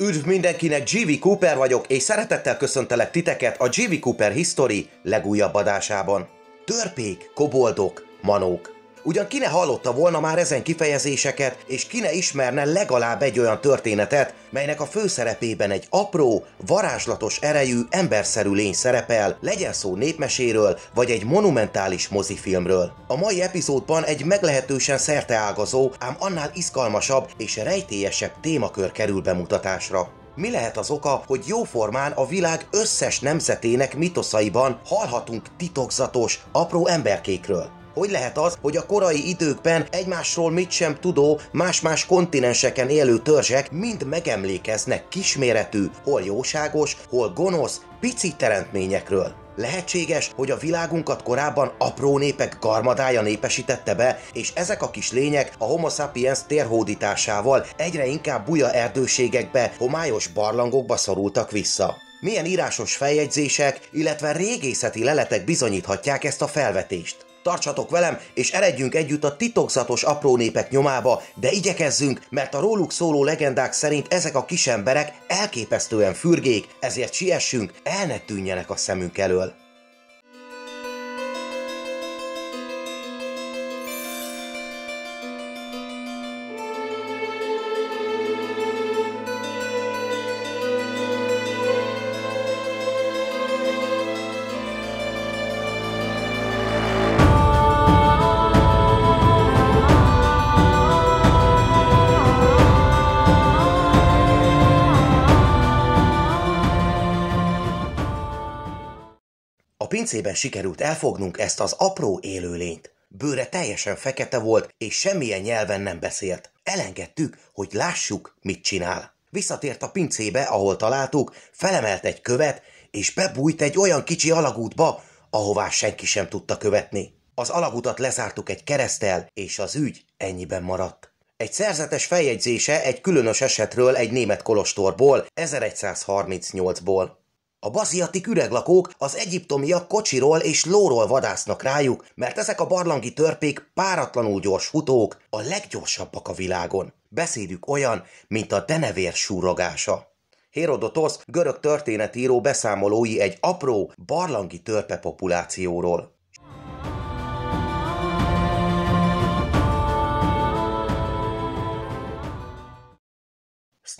Üdv mindenkinek, GV Cooper vagyok, és szeretettel köszöntelek titeket a GV Cooper History legújabb adásában. Törpék, koboldok, manók. Ugyan ki ne hallotta volna már ezen kifejezéseket, és ki ne ismerne legalább egy olyan történetet, melynek a főszerepében egy apró, varázslatos erejű, emberszerű lény szerepel, legyen szó népmeséről, vagy egy monumentális mozifilmről. A mai epizódban egy meglehetősen szerteágazó, ám annál izgalmasabb és rejtélyesebb témakör kerül bemutatásra. Mi lehet az oka, hogy jóformán a világ összes nemzetének mitoszaiban hallhatunk titokzatos, apró emberkékről? Hogy lehet az, hogy a korai időkben egymásról mit sem tudó, más-más kontinenseken élő törzsek mind megemlékeznek kisméretű, hol jóságos, hol gonosz, pici teremtményekről? Lehetséges, hogy a világunkat korábban apró népek garmadája népesítette be, és ezek a kis lények a homo sapiens térhódításával egyre inkább buja erdőségekbe, homályos barlangokba szorultak vissza. Milyen írásos feljegyzések, illetve régészeti leletek bizonyíthatják ezt a felvetést? tartsatok velem, és eredjünk együtt a titokzatos apró népek nyomába, de igyekezzünk, mert a róluk szóló legendák szerint ezek a kisemberek elképesztően fürgék, ezért siessünk, el ne tűnjenek a szemünk elől. pincében sikerült elfognunk ezt az apró élőlényt. Bőre teljesen fekete volt, és semmilyen nyelven nem beszélt. Elengedtük, hogy lássuk, mit csinál. Visszatért a pincébe, ahol találtuk, felemelt egy követ, és bebújt egy olyan kicsi alagútba, ahová senki sem tudta követni. Az alagutat lezártuk egy keresztel, és az ügy ennyiben maradt. Egy szerzetes feljegyzése egy különös esetről egy német kolostorból, 1138-ból. A baziatik üreglakók az egyiptomiak kocsiról és lóról vadásznak rájuk, mert ezek a barlangi törpék páratlanul gyors futók, a leggyorsabbak a világon. Beszédük olyan, mint a denevér súrogása. Hérodotosz, görög történetíró beszámolói egy apró, barlangi törpe populációról.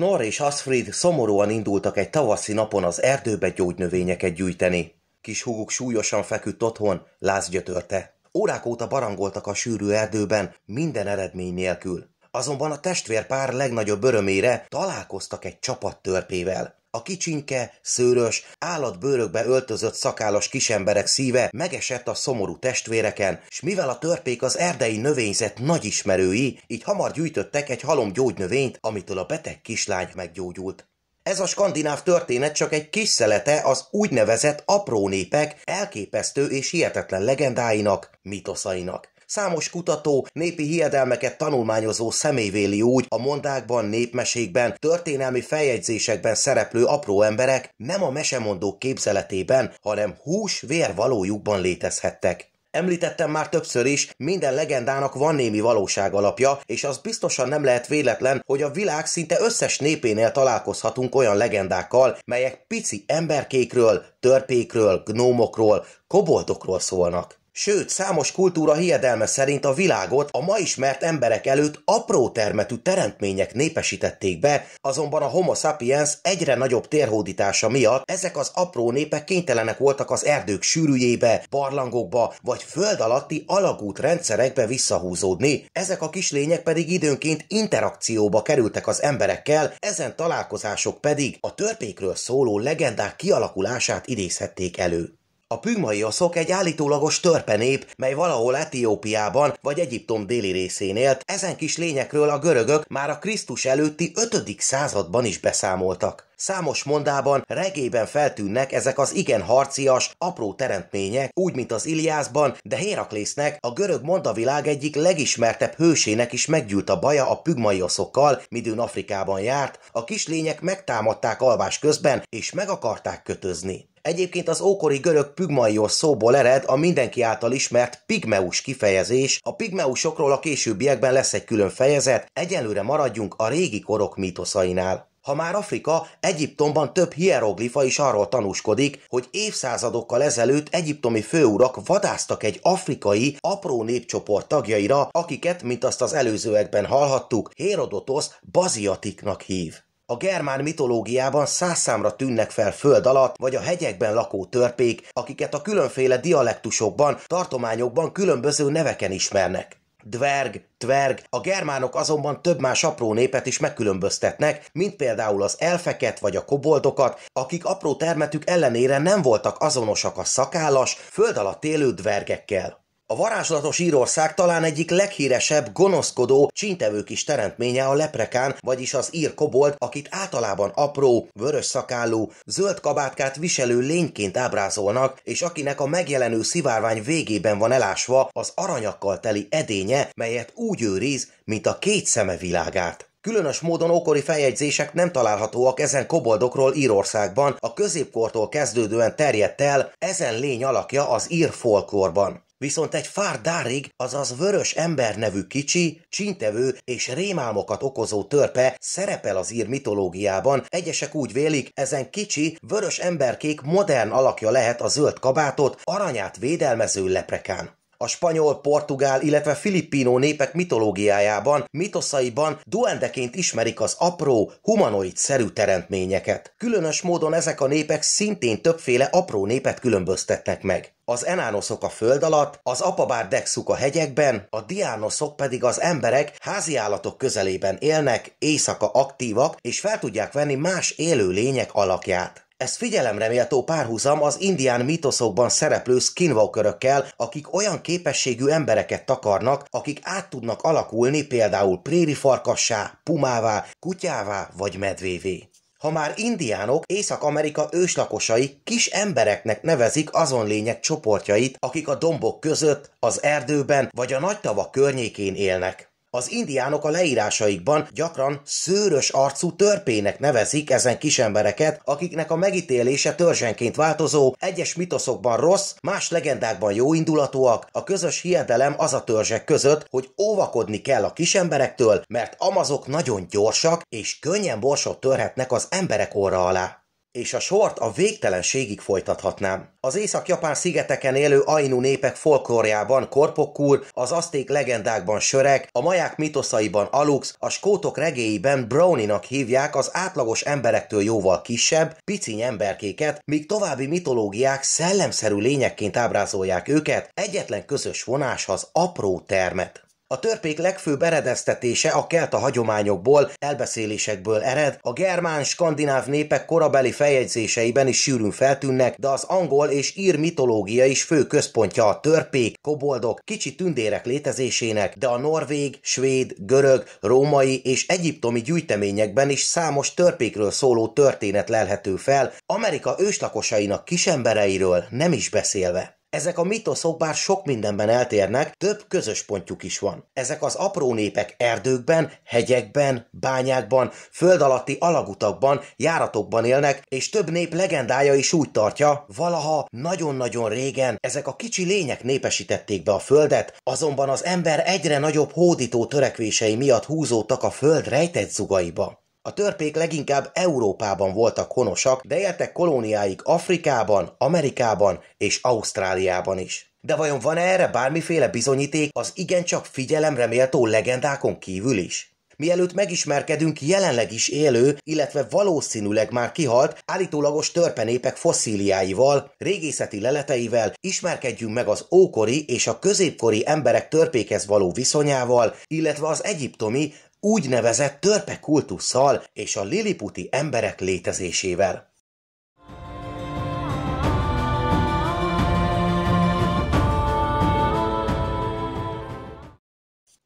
Snorri és Asfrid szomorúan indultak egy tavaszi napon az erdőbe gyógynövényeket gyűjteni. Kis húguk súlyosan feküdt otthon, lázgyötörte. Órák óta barangoltak a sűrű erdőben, minden eredmény nélkül. Azonban a testvérpár legnagyobb örömére találkoztak egy csapat törpével a kicsinke, szőrös, állatbőrökbe öltözött szakállas kisemberek szíve megesett a szomorú testvéreken, s mivel a törpék az erdei növényzet nagy ismerői, így hamar gyűjtöttek egy halom gyógynövényt, amitől a beteg kislány meggyógyult. Ez a skandináv történet csak egy kis szelete az úgynevezett apró népek elképesztő és hihetetlen legendáinak, mitoszainak. Számos kutató népi hiedelmeket tanulmányozó személy véli úgy, a mondákban, népmesékben, történelmi feljegyzésekben szereplő apró emberek nem a mesemondók képzeletében, hanem hús-vér valójukban létezhettek. Említettem már többször is, minden legendának van némi valóság alapja, és az biztosan nem lehet véletlen, hogy a világ szinte összes népénél találkozhatunk olyan legendákkal, melyek pici emberkékről, törpékről, gnómokról, koboldokról szólnak. Sőt, számos kultúra hiedelme szerint a világot a ma ismert emberek előtt apró termetű teremtmények népesítették be, azonban a homo sapiens egyre nagyobb térhódítása miatt ezek az apró népek kénytelenek voltak az erdők sűrűjébe, barlangokba vagy föld alatti alagút rendszerekbe visszahúzódni, ezek a kis lények pedig időnként interakcióba kerültek az emberekkel, ezen találkozások pedig a törpékről szóló legendák kialakulását idézhették elő. A pügmai oszok egy állítólagos törpenép, mely valahol Etiópiában vagy Egyiptom déli részén élt, ezen kis lényekről a görögök már a Krisztus előtti 5. században is beszámoltak. Számos mondában regében feltűnnek ezek az igen harcias, apró teremtmények, úgy mint az Iliászban, de Héraklésznek, a görög mondavilág egyik legismertebb hősének is meggyűlt a baja a pügmaioszokkal, midőn Afrikában járt, a kis lények megtámadták alvás közben és meg akarták kötözni. Egyébként az ókori görög pygmaios szóból ered a mindenki által ismert pigmeus kifejezés, a pigmeusokról a későbbiekben lesz egy külön fejezet, egyelőre maradjunk a régi korok mítoszainál. Ha már Afrika, Egyiptomban több hieroglifa is arról tanúskodik, hogy évszázadokkal ezelőtt egyiptomi főurak vadáztak egy afrikai, apró népcsoport tagjaira, akiket, mint azt az előzőekben hallhattuk, Hérodotosz baziatiknak hív. A germán mitológiában százszámra tűnnek fel föld alatt vagy a hegyekben lakó törpék, akiket a különféle dialektusokban, tartományokban különböző neveken ismernek. Dverg, tverg, a germánok azonban több más apró népet is megkülönböztetnek, mint például az elfeket vagy a koboldokat, akik apró termetük ellenére nem voltak azonosak a szakállas, föld alatt élő dvergekkel. A varázslatos Írország talán egyik leghíresebb, gonoszkodó, csintevő kis teremtménye a leprekán, vagyis az ír kobold, akit általában apró, vörös szakállú, zöld kabátkát viselő lényként ábrázolnak, és akinek a megjelenő szivárvány végében van elásva az aranyakkal teli edénye, melyet úgy őriz, mint a két szeme világát. Különös módon ókori feljegyzések nem találhatóak ezen koboldokról Írországban, a középkortól kezdődően terjedt el ezen lény alakja az ír folklórban viszont egy fár dárig, azaz vörös ember nevű kicsi, csintevő és rémálmokat okozó törpe szerepel az ír mitológiában. Egyesek úgy vélik, ezen kicsi, vörös emberkék modern alakja lehet a zöld kabátot, aranyát védelmező leprekán a spanyol, portugál, illetve filippínó népek mitológiájában, mitoszaiban duendeként ismerik az apró, humanoid-szerű teremtményeket. Különös módon ezek a népek szintén többféle apró népet különböztetnek meg. Az enánoszok a föld alatt, az dexuk a hegyekben, a diánoszok pedig az emberek háziállatok közelében élnek, éjszaka aktívak, és fel tudják venni más élő lények alakját. Ez figyelemre méltó párhuzam az indián mitoszokban szereplő skinwalkerökkel, akik olyan képességű embereket takarnak, akik át tudnak alakulni például préri farkassá, pumává, kutyává vagy medvévé. Ha már indiánok, Észak-Amerika őslakosai kis embereknek nevezik azon lények csoportjait, akik a dombok között, az erdőben vagy a nagy tavak környékén élnek. Az indiánok a leírásaikban gyakran szőrös arcú törpének nevezik ezen kisembereket, akiknek a megítélése törzsenként változó, egyes mitoszokban rossz, más legendákban jó indulatúak. A közös hiedelem az a törzsek között, hogy óvakodni kell a kisemberektől, mert amazok nagyon gyorsak és könnyen borsot törhetnek az emberek orra alá és a sort a végtelenségig folytathatnám. Az észak-japán szigeteken élő ainu népek folklórjában korpokkúr, az azték legendákban sörek, a maják mitoszaiban alux, a skótok regéiben browninak hívják az átlagos emberektől jóval kisebb, piciny emberkéket, míg további mitológiák szellemszerű lényekként ábrázolják őket, egyetlen közös vonás apró termet. A törpék legfőbb eredeztetése a kelta hagyományokból, elbeszélésekből ered, a germán-skandináv népek korabeli feljegyzéseiben is sűrűn feltűnnek, de az angol és ír mitológia is fő központja a törpék, koboldok, kicsi tündérek létezésének, de a norvég, svéd, görög, római és egyiptomi gyűjteményekben is számos törpékről szóló történet lelhető fel, Amerika őslakosainak kisembereiről nem is beszélve. Ezek a mitoszok bár sok mindenben eltérnek, több közös pontjuk is van. Ezek az apró népek erdőkben, hegyekben, bányákban, föld alatti alagutakban, járatokban élnek, és több nép legendája is úgy tartja, valaha nagyon-nagyon régen ezek a kicsi lények népesítették be a földet, azonban az ember egyre nagyobb hódító törekvései miatt húzódtak a föld rejtett zugaiba. A törpék leginkább Európában voltak honosak, de éltek kolóniáik Afrikában, Amerikában és Ausztráliában is. De vajon van erre bármiféle bizonyíték az igencsak figyelemre méltó legendákon kívül is? Mielőtt megismerkedünk jelenleg is élő, illetve valószínűleg már kihalt, állítólagos törpenépek fosszíliáival, régészeti leleteivel, ismerkedjünk meg az ókori és a középkori emberek törpékhez való viszonyával, illetve az egyiptomi, úgynevezett törpe kultusszal és a liliputi emberek létezésével.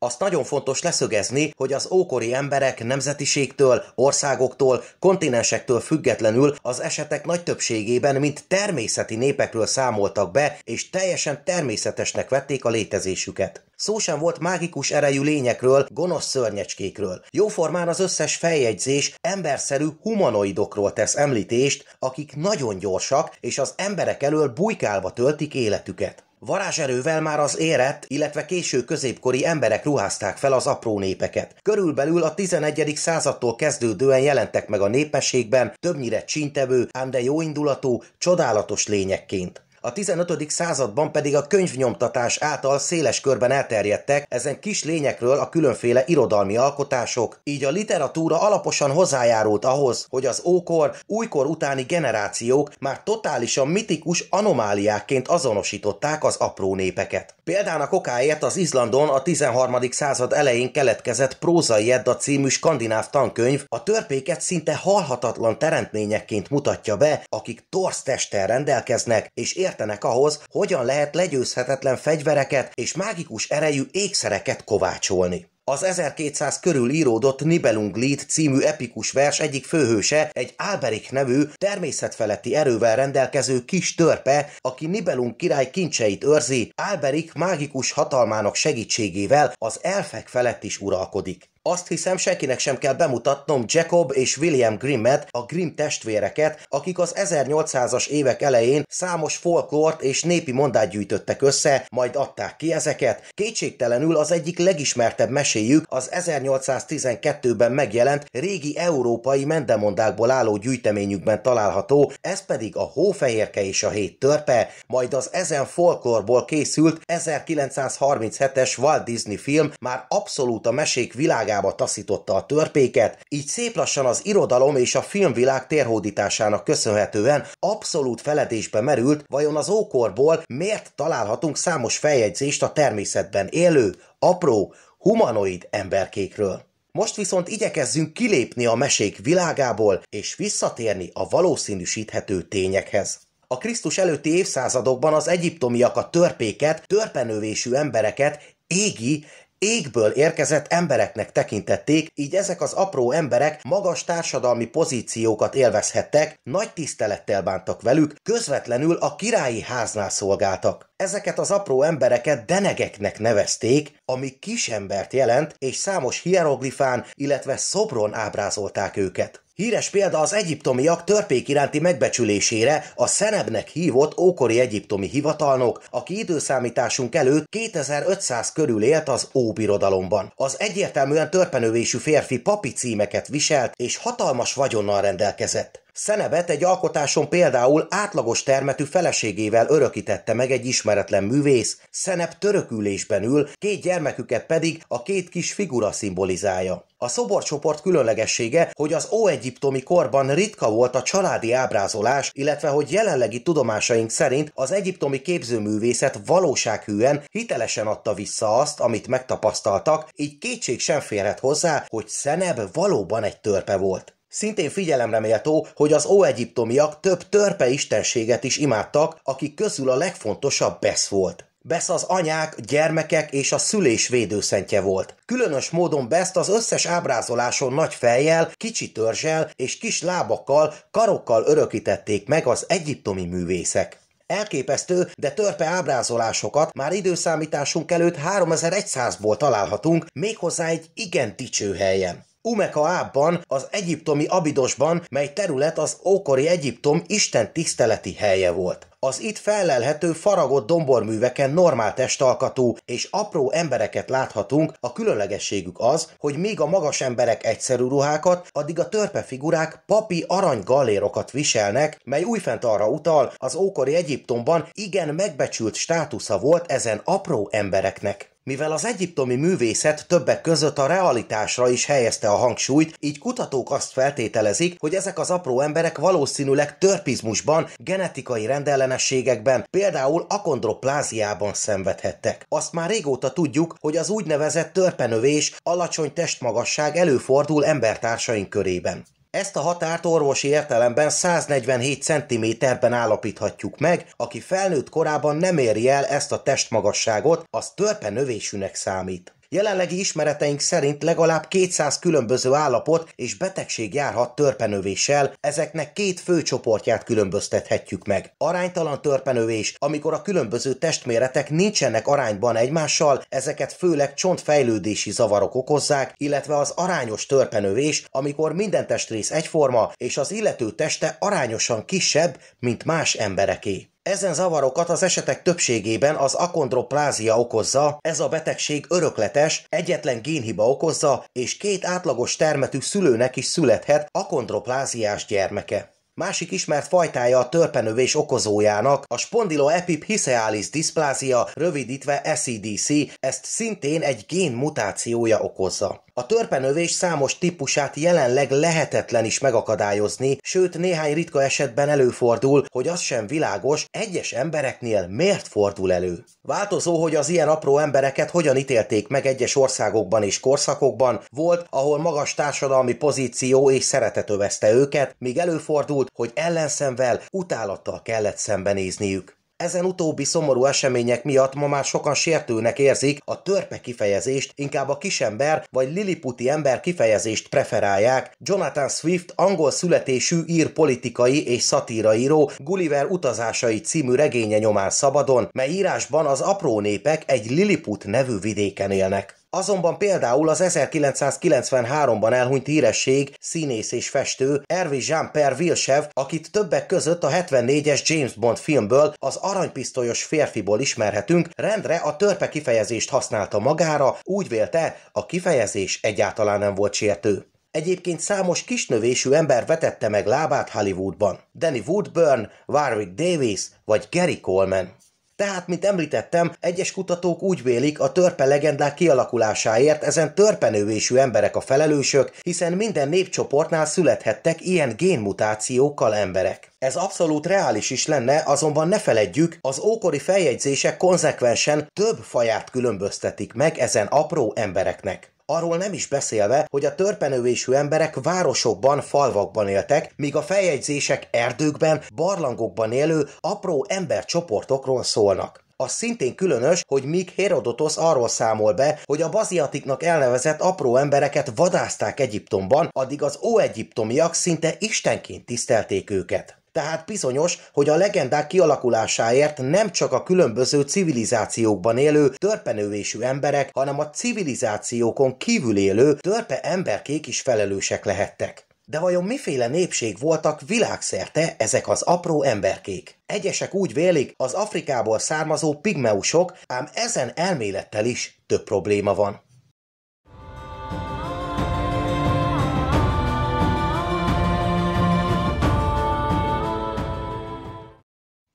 Azt nagyon fontos leszögezni, hogy az ókori emberek nemzetiségtől, országoktól, kontinensektől függetlenül az esetek nagy többségében mint természeti népekről számoltak be, és teljesen természetesnek vették a létezésüket. Szó sem volt mágikus erejű lényekről, gonosz szörnyecskékről. Jóformán az összes feljegyzés emberszerű humanoidokról tesz említést, akik nagyon gyorsak, és az emberek elől bujkálva töltik életüket. Varázserővel már az érett, illetve késő középkori emberek ruházták fel az apró népeket. Körülbelül a 11. századtól kezdődően jelentek meg a népességben, többnyire csintevő, ám de jóindulatú, csodálatos lényekként a 15. században pedig a könyvnyomtatás által széles körben elterjedtek ezen kis lényekről a különféle irodalmi alkotások, így a literatúra alaposan hozzájárult ahhoz, hogy az ókor, újkor utáni generációk már totálisan mitikus anomáliákként azonosították az apró népeket. Példának okáért az Izlandon a 13. század elején keletkezett Prózai Edda című skandináv tankönyv a törpéket szinte halhatatlan teremtményekként mutatja be, akik torz testtel rendelkeznek és ér értenek ahhoz, hogyan lehet legyőzhetetlen fegyvereket és mágikus erejű ékszereket kovácsolni. Az 1200 körül íródott Nibelung Lied című epikus vers egyik főhőse egy Alberich nevű természetfeletti erővel rendelkező kis törpe, aki Nibelung király kincseit őrzi, Alberich mágikus hatalmának segítségével az elfek felett is uralkodik. Azt hiszem senkinek sem kell bemutatnom Jacob és William Grimmet, a Grimm testvéreket, akik az 1800-as évek elején számos folklort és népi mondát gyűjtöttek össze, majd adták ki ezeket. Kétségtelenül az egyik legismertebb meséjük az 1812-ben megjelent régi európai mendemondákból álló gyűjteményükben található, ez pedig a Hófehérke és a Hét Törpe, majd az ezen folklorból készült 1937-es Walt Disney film már abszolút a mesék világában magába taszította a törpéket, így szép lassan az irodalom és a filmvilág térhódításának köszönhetően abszolút feledésbe merült, vajon az ókorból miért találhatunk számos feljegyzést a természetben élő, apró, humanoid emberkékről. Most viszont igyekezzünk kilépni a mesék világából és visszatérni a valószínűsíthető tényekhez. A Krisztus előtti évszázadokban az egyiptomiak a törpéket, törpenövésű embereket égi égből érkezett embereknek tekintették, így ezek az apró emberek magas társadalmi pozíciókat élvezhettek, nagy tisztelettel bántak velük, közvetlenül a királyi háznál szolgáltak. Ezeket az apró embereket denegeknek nevezték, ami kisembert jelent, és számos hieroglifán, illetve szobron ábrázolták őket. Híres példa az egyiptomiak törpék iránti megbecsülésére a Szenebnek hívott ókori egyiptomi hivatalnok, aki időszámításunk előtt 2500 körül élt az Óbirodalomban. Az egyértelműen törpenövésű férfi papi címeket viselt és hatalmas vagyonnal rendelkezett. Szenebet egy alkotáson például átlagos termetű feleségével örökítette meg egy ismeretlen művész, Szenep törökülésben ül, két gyermeküket pedig a két kis figura szimbolizálja. A szoborcsoport különlegessége, hogy az óegyiptomi korban ritka volt a családi ábrázolás, illetve hogy jelenlegi tudomásaink szerint az egyiptomi képzőművészet valósághűen, hitelesen adta vissza azt, amit megtapasztaltak, így kétség sem férhet hozzá, hogy Szeneb valóban egy törpe volt. Szintén figyelemre méltó, hogy az óegyiptomiak több törpe istenséget is imádtak, akik közül a legfontosabb Besz volt. Besz az anyák, gyermekek és a szülés védőszentje volt. Különös módon Beszt az összes ábrázoláson nagy fejjel, kicsi törzsel és kis lábakkal, karokkal örökítették meg az egyiptomi művészek. Elképesztő, de törpe ábrázolásokat már időszámításunk előtt 3100-ból találhatunk, méghozzá egy igen dicső helyen. Umekaában, az egyiptomi Abidosban, mely terület az ókori Egyiptom Isten tiszteleti helye volt. Az itt fellelhető faragott domborműveken normál testalkatú és apró embereket láthatunk, a különlegességük az, hogy még a magas emberek egyszerű ruhákat, addig a törpe figurák papi arany galérokat viselnek, mely újfent arra utal, az ókori Egyiptomban igen megbecsült státusza volt ezen apró embereknek. Mivel az egyiptomi művészet többek között a realitásra is helyezte a hangsúlyt, így kutatók azt feltételezik, hogy ezek az apró emberek valószínűleg törpizmusban, genetikai rendellenességekben, például akondropláziában szenvedhettek. Azt már régóta tudjuk, hogy az úgynevezett törpenövés, alacsony testmagasság előfordul embertársaink körében. Ezt a határt orvosi értelemben 147 cm-ben állapíthatjuk meg, aki felnőtt korában nem éri el ezt a testmagasságot, az törpe növésűnek számít. Jelenlegi ismereteink szerint legalább 200 különböző állapot és betegség járhat törpenövéssel, ezeknek két fő csoportját különböztethetjük meg. Aránytalan törpenövés, amikor a különböző testméretek nincsenek arányban egymással, ezeket főleg csontfejlődési zavarok okozzák, illetve az arányos törpenövés, amikor minden testrész egyforma, és az illető teste arányosan kisebb, mint más embereké. Ezen zavarokat az esetek többségében az akondroplázia okozza, ez a betegség örökletes, egyetlen génhiba okozza, és két átlagos termetű szülőnek is születhet akondropláziás gyermeke. Másik ismert fajtája a törpenövés okozójának, a epip hisealis displázia, rövidítve SEDC, ezt szintén egy gén mutációja okozza. A törpenövés számos típusát jelenleg lehetetlen is megakadályozni, sőt néhány ritka esetben előfordul, hogy az sem világos, egyes embereknél miért fordul elő. Változó, hogy az ilyen apró embereket hogyan ítélték meg egyes országokban és korszakokban, volt, ahol magas társadalmi pozíció és szeretet övezte őket, míg előfordult, hogy ellenszenvel, utálattal kellett szembenézniük. Ezen utóbbi szomorú események miatt ma már sokan sértőnek érzik a törpe kifejezést, inkább a kisember vagy liliputi ember kifejezést preferálják. Jonathan Swift angol születésű ír politikai és szatíraíró Gulliver utazásai című regénye nyomán szabadon, mely írásban az apró népek egy liliput nevű vidéken élnek. Azonban például az 1993-ban elhunyt híresség, színész és festő Ervi Jean-Pierre Vilsev, akit többek között a 74-es James Bond filmből, az aranypisztolyos férfiból ismerhetünk, rendre a törpe kifejezést használta magára, úgy vélte, a kifejezés egyáltalán nem volt sértő. Egyébként számos kisnövésű ember vetette meg lábát Hollywoodban. Danny Woodburn, Warwick Davis vagy Gary Coleman. Tehát, mint említettem, egyes kutatók úgy vélik, a törpe legendák kialakulásáért ezen törpenővésű emberek a felelősök, hiszen minden népcsoportnál születhettek ilyen génmutációkkal emberek. Ez abszolút reális is lenne, azonban ne feledjük, az ókori feljegyzések konzekvensen több faját különböztetik meg ezen apró embereknek. Arról nem is beszélve, hogy a törpenövésű emberek városokban, falvakban éltek, míg a feljegyzések erdőkben, barlangokban élő apró embercsoportokról szólnak. Az szintén különös, hogy míg Herodotos arról számol be, hogy a baziatiknak elnevezett apró embereket vadázták Egyiptomban, addig az óegyiptomiak szinte istenként tisztelték őket. Tehát bizonyos, hogy a legendák kialakulásáért nem csak a különböző civilizációkban élő törpenővésű emberek, hanem a civilizációkon kívül élő törpe emberkék is felelősek lehettek. De vajon miféle népség voltak világszerte ezek az apró emberkék? Egyesek úgy vélik, az Afrikából származó pigmeusok, ám ezen elmélettel is több probléma van.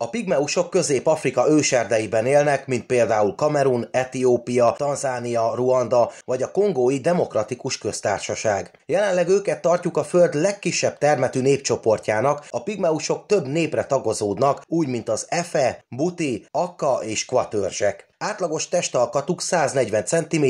A pigmeusok Közép-Afrika őserdeiben élnek, mint például Kamerun, Etiópia, Tanzánia, Ruanda vagy a Kongói Demokratikus Köztársaság. Jelenleg őket tartjuk a föld legkisebb termetű népcsoportjának, a pigmeusok több népre tagozódnak, úgy mint az Efe, Buti, Akka és Kvatörzsek. Átlagos testalkatuk 140 cm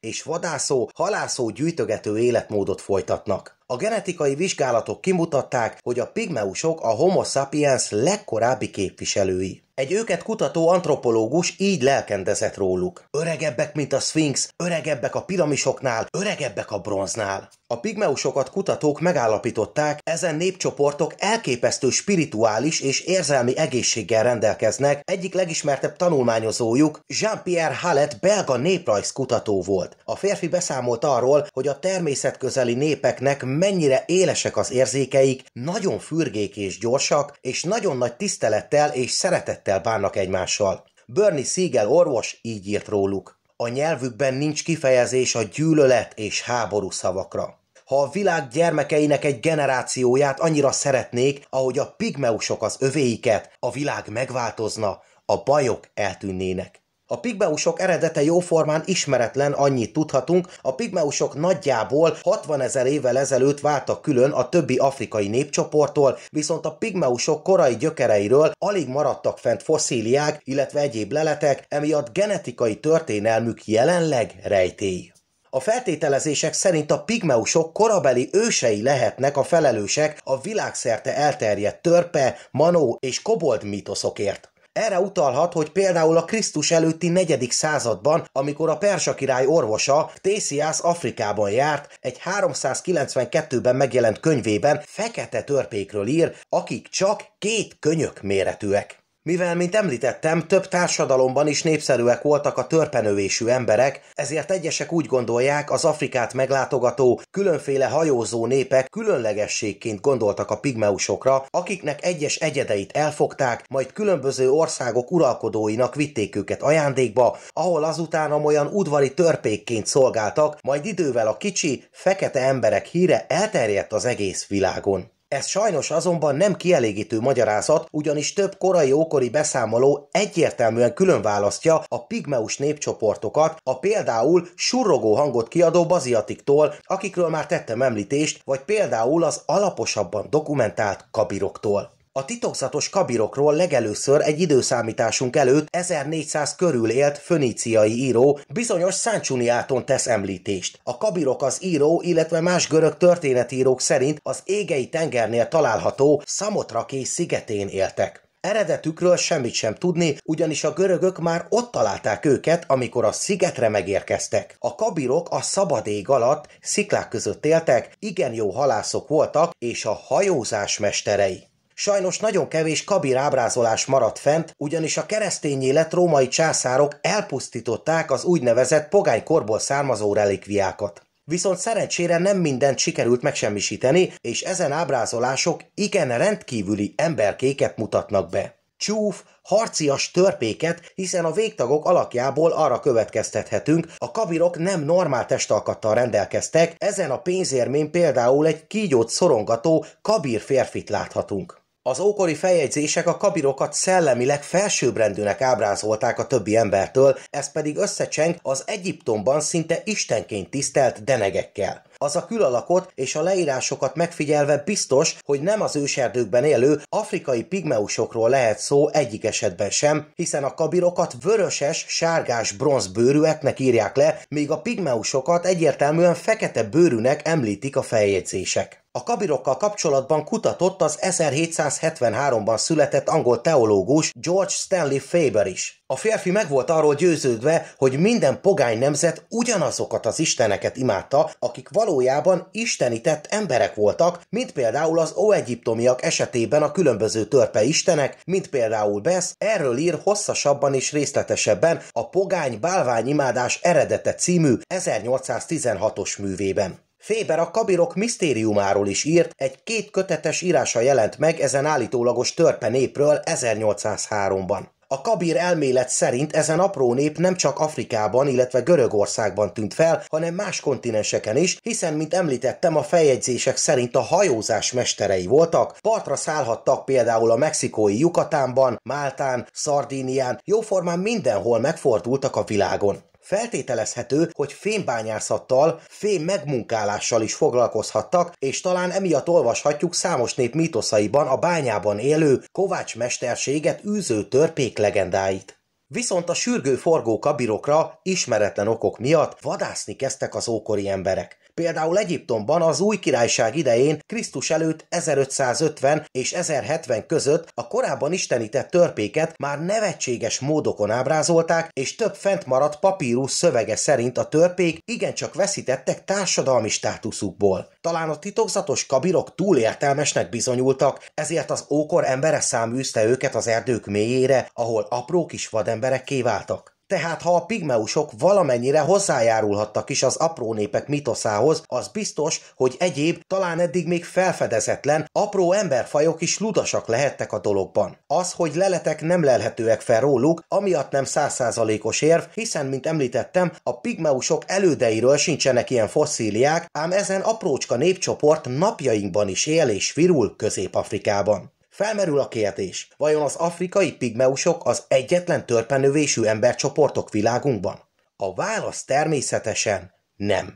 és vadászó, halászó, gyűjtögető életmódot folytatnak. A genetikai vizsgálatok kimutatták, hogy a pigmeusok a Homo sapiens legkorábbi képviselői. Egy őket kutató antropológus így lelkendezett róluk. Öregebbek, mint a Sphinx, öregebbek a piramisoknál, öregebbek a bronznál. A pigmeusokat kutatók megállapították, ezen népcsoportok elképesztő spirituális és érzelmi egészséggel rendelkeznek, egyik legismertebb tanulmányozójuk Jean-Pierre Hallett belga néprajz kutató volt. A férfi beszámolt arról, hogy a természetközeli népeknek mennyire élesek az érzékeik, nagyon fürgék és gyorsak, és nagyon nagy tisztelettel és szeretettel bánnak egymással. Bernie Siegel orvos így írt róluk. A nyelvükben nincs kifejezés a gyűlölet és háború szavakra. Ha a világ gyermekeinek egy generációját annyira szeretnék, ahogy a pigmeusok az övéiket, a világ megváltozna, a bajok eltűnnének. A pigmeusok eredete jóformán ismeretlen, annyit tudhatunk, a pigmeusok nagyjából 60 ezer évvel ezelőtt váltak külön a többi afrikai népcsoporttól, viszont a pigmeusok korai gyökereiről alig maradtak fent foszíliák, illetve egyéb leletek, emiatt genetikai történelmük jelenleg rejtély. A feltételezések szerint a pigmeusok korabeli ősei lehetnek a felelősek a világszerte elterjedt törpe, manó és kobold mítoszokért. Erre utalhat, hogy például a Krisztus előtti 4. században, amikor a persa király orvosa Tésiász Afrikában járt, egy 392-ben megjelent könyvében fekete törpékről ír, akik csak két könyök méretűek. Mivel, mint említettem, több társadalomban is népszerűek voltak a törpenövésű emberek, ezért egyesek úgy gondolják, az Afrikát meglátogató, különféle hajózó népek különlegességként gondoltak a pigmeusokra, akiknek egyes egyedeit elfogták, majd különböző országok uralkodóinak vitték őket ajándékba, ahol azután olyan udvari törpékként szolgáltak, majd idővel a kicsi, fekete emberek híre elterjedt az egész világon. Ez sajnos azonban nem kielégítő magyarázat, ugyanis több korai ókori beszámoló egyértelműen különválasztja a pigmeus népcsoportokat a például surrogó hangot kiadó baziatiktól, akikről már tettem említést, vagy például az alaposabban dokumentált kabiroktól. A titokzatos kabirokról legelőször egy időszámításunk előtt 1400 körül élt föníciai író bizonyos Száncsuniáton tesz említést. A kabirok az író, illetve más görög történetírók szerint az égei tengernél található Szamotraké szigetén éltek. Eredetükről semmit sem tudni, ugyanis a görögök már ott találták őket, amikor a szigetre megérkeztek. A kabirok a szabad ég alatt sziklák között éltek, igen jó halászok voltak, és a hajózás mesterei. Sajnos nagyon kevés kabir ábrázolás maradt fent, ugyanis a keresztény élet római császárok elpusztították az úgynevezett pogánykorból származó relikviákat. Viszont szerencsére nem mindent sikerült megsemmisíteni, és ezen ábrázolások igen rendkívüli emberkéket mutatnak be. Csúf, harcias törpéket, hiszen a végtagok alakjából arra következtethetünk, a kabirok nem normál testalkattal rendelkeztek, ezen a pénzérmén például egy kígyót szorongató kabír férfit láthatunk. Az ókori feljegyzések a kabirokat szellemileg felsőbbrendűnek ábrázolták a többi embertől, ez pedig összecseng az Egyiptomban szinte istenként tisztelt denegekkel. Az a külalakot és a leírásokat megfigyelve biztos, hogy nem az őserdőkben élő afrikai pigmeusokról lehet szó egyik esetben sem, hiszen a kabirokat vöröses, sárgás bronzbőrűeknek írják le, míg a pigmeusokat egyértelműen fekete bőrűnek említik a feljegyzések. A kabirokkal kapcsolatban kutatott az 1773-ban született angol teológus George Stanley Faber is. A férfi meg volt arról győződve, hogy minden pogány nemzet ugyanazokat az isteneket imádta, akik valójában istenített emberek voltak, mint például az óegyiptomiak esetében a különböző törpe istenek, mint például Besz, erről ír hosszasabban és részletesebben a Pogány Bálványimádás eredete című 1816-os művében. Féber a kabirok misztériumáról is írt, egy két kötetes írása jelent meg ezen állítólagos törpe népről 1803-ban. A kabir elmélet szerint ezen apró nép nem csak Afrikában, illetve Görögországban tűnt fel, hanem más kontinenseken is, hiszen, mint említettem, a feljegyzések szerint a hajózás mesterei voltak, partra szállhattak például a mexikói Jukatánban, Máltán, Szardínián, jóformán mindenhol megfordultak a világon. Feltételezhető, hogy fémbányászattal, fém megmunkálással is foglalkozhattak, és talán emiatt olvashatjuk számos nép mítoszaiban a bányában élő kovács mesterséget űző törpék legendáit. Viszont a sürgő forgó kabirokra ismeretlen okok miatt vadászni kezdtek az ókori emberek. Például Egyiptomban az új királyság idején Krisztus előtt 1550 és 1070 között a korábban istenített törpéket már nevetséges módokon ábrázolták, és több fent maradt papírus szövege szerint a törpék igencsak veszítettek társadalmi státuszukból. Talán a titokzatos kabirok túl értelmesnek bizonyultak, ezért az ókor embere száműzte őket az erdők mélyére, ahol apró kis vademberekké váltak. Tehát ha a pigmeusok valamennyire hozzájárulhattak is az apró népek mitoszához, az biztos, hogy egyéb, talán eddig még felfedezetlen, apró emberfajok is ludasak lehettek a dologban. Az, hogy leletek nem lelhetőek fel róluk, amiatt nem százszázalékos érv, hiszen, mint említettem, a pigmeusok elődeiről sincsenek ilyen fosszíliák, ám ezen aprócska népcsoport napjainkban is él és virul Közép-Afrikában. Felmerül a kérdés, vajon az afrikai pigmeusok az egyetlen törpenövésű embercsoportok világunkban? A válasz természetesen nem.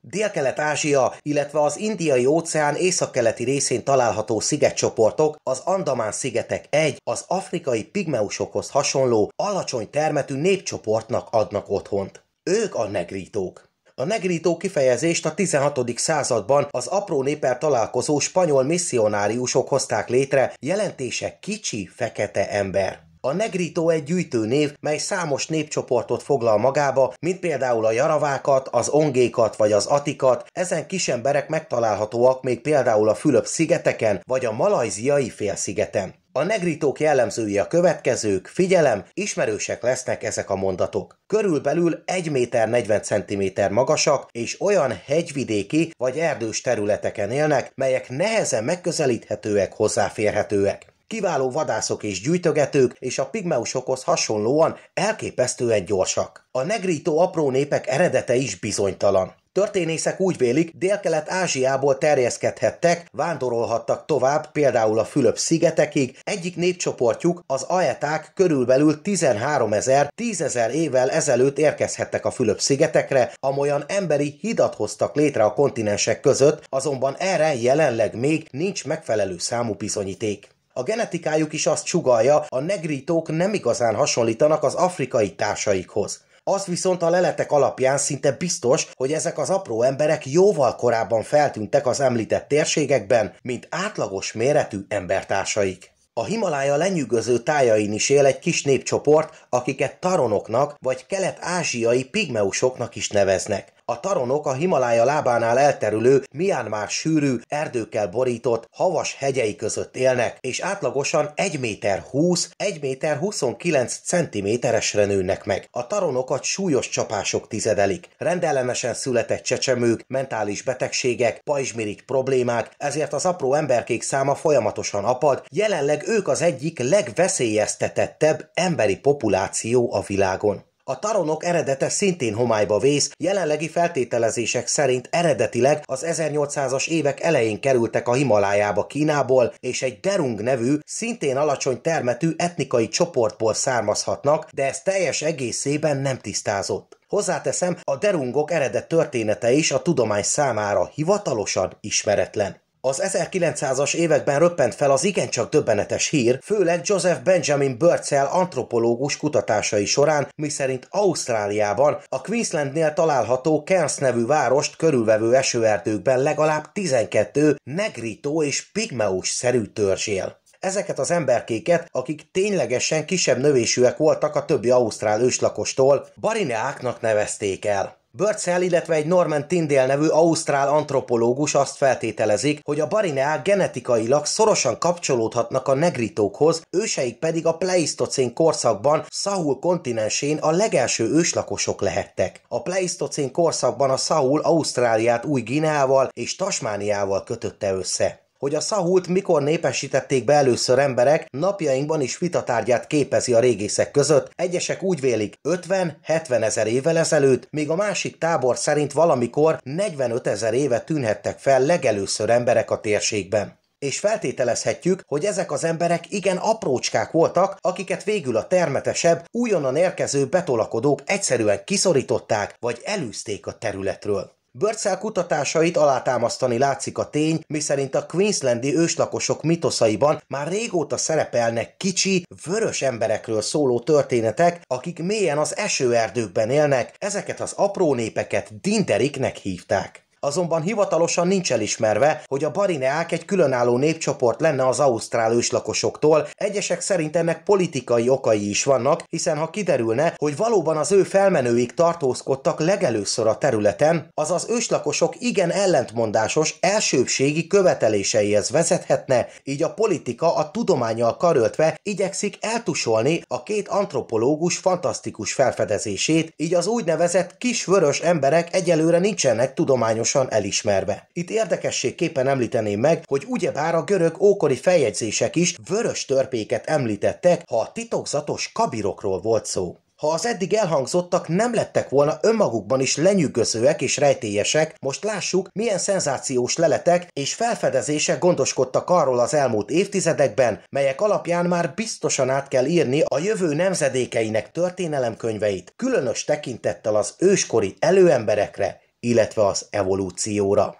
Délkelet-Ázsia, illetve az indiai óceán északkeleti részén található szigetcsoportok, az Andamán-szigetek egy, az afrikai pigmeusokhoz hasonló, alacsony termetű népcsoportnak adnak otthont. Ők a negrítók. A negrító kifejezést a 16. században az apró népel találkozó spanyol misszionáriusok hozták létre, jelentése kicsi, fekete ember. A negrító egy gyűjtő név, mely számos népcsoportot foglal magába, mint például a jaravákat, az ongékat vagy az atikat, ezen kis emberek megtalálhatóak még például a Fülöp-szigeteken vagy a malajziai félszigeten. A negritók jellemzői a következők, figyelem, ismerősek lesznek ezek a mondatok. Körülbelül 1 méter 40 cm magasak, és olyan hegyvidéki vagy erdős területeken élnek, melyek nehezen megközelíthetőek, hozzáférhetőek kiváló vadászok és gyűjtögetők, és a pigmeusokhoz hasonlóan elképesztően gyorsak. A negrító apró népek eredete is bizonytalan. Történészek úgy vélik, Dél-Kelet-Ázsiából terjeszkedhettek, vándorolhattak tovább, például a Fülöp-szigetekig, egyik népcsoportjuk, az aeták körülbelül 13 ezer, 10 ezer évvel ezelőtt érkezhettek a Fülöp-szigetekre, amolyan emberi hidat hoztak létre a kontinensek között, azonban erre jelenleg még nincs megfelelő számú bizonyíték. A genetikájuk is azt sugalja, a negritók nem igazán hasonlítanak az afrikai társaikhoz. Az viszont a leletek alapján szinte biztos, hogy ezek az apró emberek jóval korábban feltűntek az említett térségekben, mint átlagos méretű embertársaik. A Himalája lenyűgöző tájain is él egy kis népcsoport, akiket taronoknak vagy kelet-ázsiai pigmeusoknak is neveznek. A taronok a Himalája lábánál elterülő, már sűrű, erdőkkel borított, havas hegyei között élnek, és átlagosan 1 méter 20, 1 méter 29 centiméteresre nőnek meg. A taronokat súlyos csapások tizedelik. Rendellenesen született csecsemők, mentális betegségek, pajzsmirigy problémák, ezért az apró emberkék száma folyamatosan apad, jelenleg ők az egyik legveszélyeztetettebb emberi populáció a világon. A taronok eredete szintén homályba vész, jelenlegi feltételezések szerint eredetileg az 1800-as évek elején kerültek a Himalájába Kínából, és egy Derung nevű, szintén alacsony termetű etnikai csoportból származhatnak, de ez teljes egészében nem tisztázott. Hozzáteszem, a derungok eredet története is a tudomány számára hivatalosan ismeretlen. Az 1900-as években röppent fel az igencsak döbbenetes hír, főleg Joseph Benjamin Birdsell antropológus kutatásai során, miszerint Ausztráliában a Queenslandnél található Cairns nevű várost körülvevő esőerdőkben legalább 12 negrító és pigmeus-szerű törzs él. Ezeket az emberkéket, akik ténylegesen kisebb növésűek voltak a többi ausztrál őslakostól, barineáknak nevezték el. Börcel, illetve egy Norman Tindél nevű ausztrál antropológus azt feltételezik, hogy a barineák genetikailag szorosan kapcsolódhatnak a negritókhoz, őseik pedig a pleisztocén korszakban Szahul kontinensén a legelső őslakosok lehettek. A pleisztocén korszakban a Szahul Ausztráliát új Gineával és Tasmániával kötötte össze hogy a szahult mikor népesítették be először emberek, napjainkban is vitatárgyát képezi a régészek között. Egyesek úgy vélik 50-70 ezer évvel ezelőtt, még a másik tábor szerint valamikor 45 ezer éve tűnhettek fel legelőször emberek a térségben. És feltételezhetjük, hogy ezek az emberek igen aprócskák voltak, akiket végül a termetesebb, újonnan érkező betolakodók egyszerűen kiszorították vagy elűzték a területről. Börcel kutatásait alátámasztani látszik a tény, miszerint a queenslandi őslakosok mitoszaiban már régóta szerepelnek kicsi, vörös emberekről szóló történetek, akik mélyen az esőerdőkben élnek, ezeket az apró népeket dinderiknek hívták. Azonban hivatalosan nincs elismerve, hogy a barineák egy különálló népcsoport lenne az ausztrál őslakosoktól, egyesek szerint ennek politikai okai is vannak, hiszen ha kiderülne, hogy valóban az ő felmenőik tartózkodtak legelőször a területen, az az őslakosok igen ellentmondásos elsőbségi követeléseihez vezethetne, így a politika a tudományjal karöltve igyekszik eltusolni a két antropológus fantasztikus felfedezését, így az úgynevezett kisvörös emberek egyelőre nincsenek tudományos nyilvánosan elismerve. Itt érdekességképpen említeném meg, hogy ugyebár a görög ókori feljegyzések is vörös törpéket említettek, ha a titokzatos kabirokról volt szó. Ha az eddig elhangzottak nem lettek volna önmagukban is lenyűgözőek és rejtélyesek, most lássuk, milyen szenzációs leletek és felfedezések gondoskodtak arról az elmúlt évtizedekben, melyek alapján már biztosan át kell írni a jövő nemzedékeinek történelemkönyveit, különös tekintettel az őskori előemberekre, illetve az evolúcióra.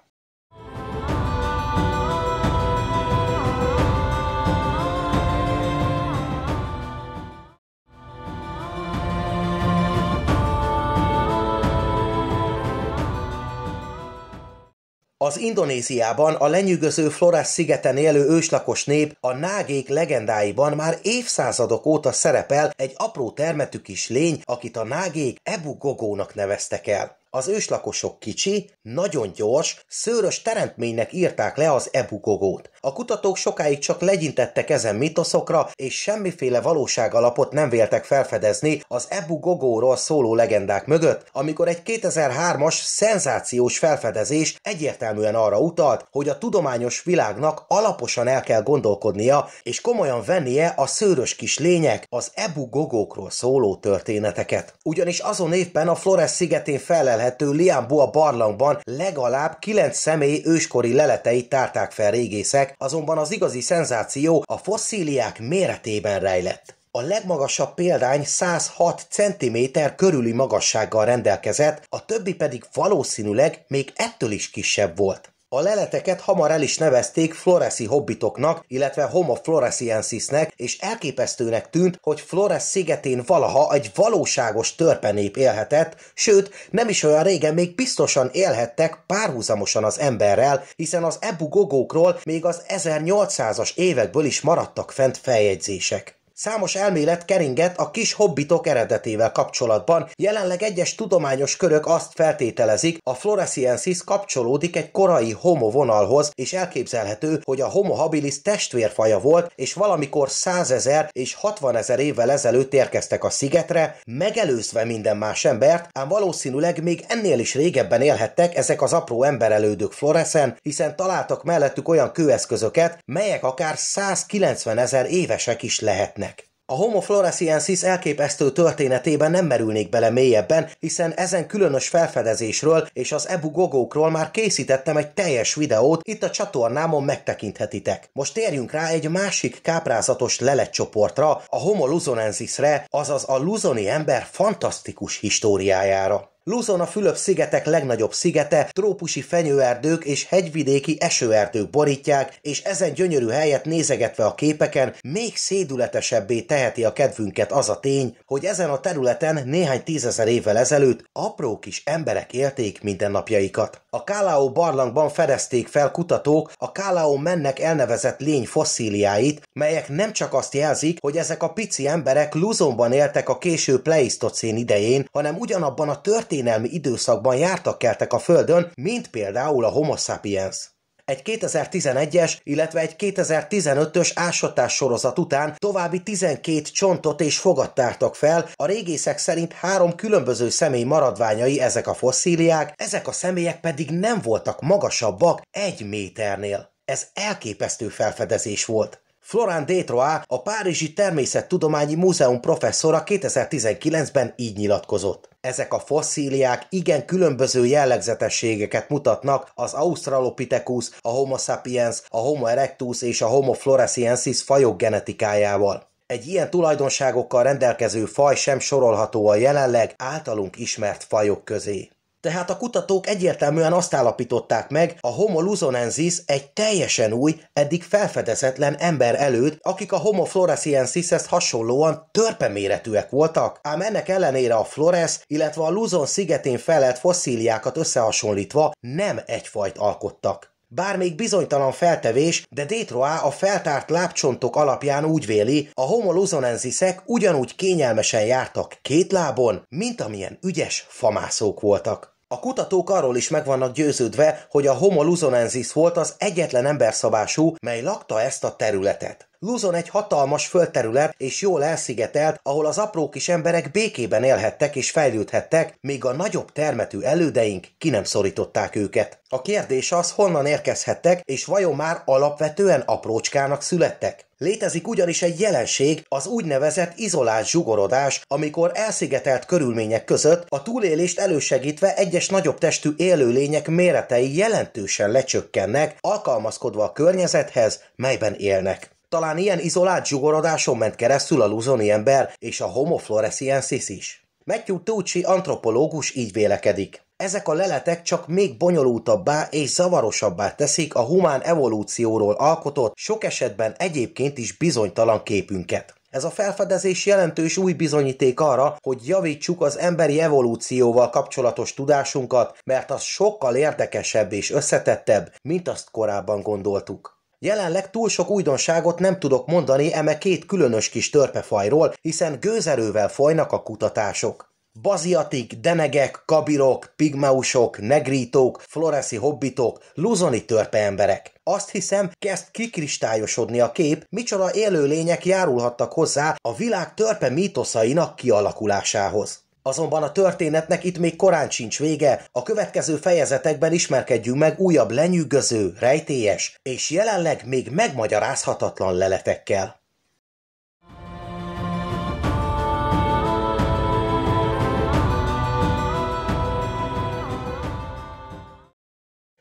Az Indonéziában a lenyűgöző Flores szigeten élő őslakos nép a nágék legendáiban már évszázadok óta szerepel egy apró termetű kis lény, akit a nágék Ebu Gogónak neveztek el. Az őslakosok kicsi, nagyon gyors, szőrös teremtménynek írták le az ebukogót. A kutatók sokáig csak legyintettek ezen mitoszokra, és semmiféle valóság alapot nem véltek felfedezni az Ebu Gogóról szóló legendák mögött, amikor egy 2003-as szenzációs felfedezés egyértelműen arra utalt, hogy a tudományos világnak alaposan el kell gondolkodnia, és komolyan vennie a szőrös kis lények, az Ebu Gogókról szóló történeteket. Ugyanis azon évben a Flores szigetén felelhető Liambua barlangban legalább 9 személy őskori leleteit tárták fel régészek, azonban az igazi szenzáció a fosszíliák méretében rejlett. A legmagasabb példány 106 cm körüli magassággal rendelkezett, a többi pedig valószínűleg még ettől is kisebb volt. A leleteket hamar el is nevezték floreszi hobbitoknak, illetve homo floresiensisnek, és elképesztőnek tűnt, hogy Flores szigetén valaha egy valóságos törpenép élhetett, sőt, nem is olyan régen még biztosan élhettek párhuzamosan az emberrel, hiszen az Ebu Gogókról még az 1800-as évekből is maradtak fent feljegyzések. Számos elmélet keringett a kis hobbitok eredetével kapcsolatban. Jelenleg egyes tudományos körök azt feltételezik, a Floresiensis kapcsolódik egy korai homo vonalhoz, és elképzelhető, hogy a homo habilis testvérfaja volt, és valamikor 100 ezer és 60 ezer évvel ezelőtt érkeztek a szigetre, megelőzve minden más embert, ám valószínűleg még ennél is régebben élhettek ezek az apró emberelődők Floreszen, hiszen találtak mellettük olyan kőeszközöket, melyek akár 190 ezer évesek is lehetnek. A Homo floresiensis elképesztő történetében nem merülnék bele mélyebben, hiszen ezen különös felfedezésről és az ebu gogókról már készítettem egy teljes videót, itt a csatornámon megtekinthetitek. Most térjünk rá egy másik káprázatos leletcsoportra, a Homo luzonensisre, azaz a luzoni ember fantasztikus históriájára. Luzon a Fülöp-szigetek legnagyobb szigete, trópusi fenyőerdők és hegyvidéki esőerdők borítják, és ezen gyönyörű helyet nézegetve a képeken még szédületesebbé teheti a kedvünket az a tény, hogy ezen a területen néhány tízezer évvel ezelőtt apró kis emberek élték mindennapjaikat. A Kálaó barlangban fedezték fel kutatók a Kálaó mennek elnevezett lény fosszíliáit, melyek nem csak azt jelzik, hogy ezek a pici emberek Luzonban éltek a késő pleisztocén idején, hanem ugyanabban a történetben történelmi időszakban jártak-keltek a Földön, mint például a Homo sapiens. Egy 2011-es, illetve egy 2015-ös ásatás sorozat után további 12 csontot és fogat tártak fel, a régészek szerint három különböző személy maradványai ezek a fosszíliák, ezek a személyek pedig nem voltak magasabbak egy méternél. Ez elképesztő felfedezés volt. Florent Détroá, a Párizsi Természettudományi Múzeum professzora 2019-ben így nyilatkozott. Ezek a fosszíliák igen különböző jellegzetességeket mutatnak az Australopithecus, a Homo sapiens, a Homo erectus és a Homo floresiensis fajok genetikájával. Egy ilyen tulajdonságokkal rendelkező faj sem sorolható a jelenleg általunk ismert fajok közé. Tehát a kutatók egyértelműen azt állapították meg, a Homo luzonensis egy teljesen új, eddig felfedezetlen ember előtt, akik a Homo floresiensishez hasonlóan törpeméretűek voltak, ám ennek ellenére a Flores, illetve a Luzon szigetén felett fosszíliákat összehasonlítva nem egyfajt alkottak. Bár még bizonytalan feltevés, de Détroá a feltárt lábcsontok alapján úgy véli, a Homo luzonensisek ugyanúgy kényelmesen jártak két lábon, mint amilyen ügyes famászók voltak. A kutatók arról is meg vannak győződve, hogy a Homo luzonensis volt az egyetlen emberszabású, mely lakta ezt a területet. Luzon egy hatalmas földterület és jól elszigetelt, ahol az apró kis emberek békében élhettek és fejlődhettek, még a nagyobb termetű elődeink ki nem szorították őket. A kérdés az, honnan érkezhettek, és vajon már alapvetően aprócskának születtek? Létezik ugyanis egy jelenség, az úgynevezett izolált zsugorodás, amikor elszigetelt körülmények között a túlélést elősegítve egyes nagyobb testű élőlények méretei jelentősen lecsökkennek, alkalmazkodva a környezethez, melyben élnek. Talán ilyen izolált zsugorodáson ment keresztül a luzoni ember és a homo floresiensis is. Matthew Tucci antropológus így vélekedik. Ezek a leletek csak még bonyolultabbá és zavarosabbá teszik a humán evolúcióról alkotott, sok esetben egyébként is bizonytalan képünket. Ez a felfedezés jelentős új bizonyíték arra, hogy javítsuk az emberi evolúcióval kapcsolatos tudásunkat, mert az sokkal érdekesebb és összetettebb, mint azt korábban gondoltuk. Jelenleg túl sok újdonságot nem tudok mondani eme két különös kis törpefajról, hiszen gőzerővel folynak a kutatások. Baziatik, denegek, kabirok, pigmeusok, negrítók, floreszi hobbitok, luzoni törpeemberek. Azt hiszem, kezd kikristályosodni a kép, micsoda élőlények járulhattak hozzá a világ törpe mítoszainak kialakulásához. Azonban a történetnek itt még korán sincs vége, a következő fejezetekben ismerkedjünk meg újabb lenyűgöző, rejtélyes és jelenleg még megmagyarázhatatlan leletekkel.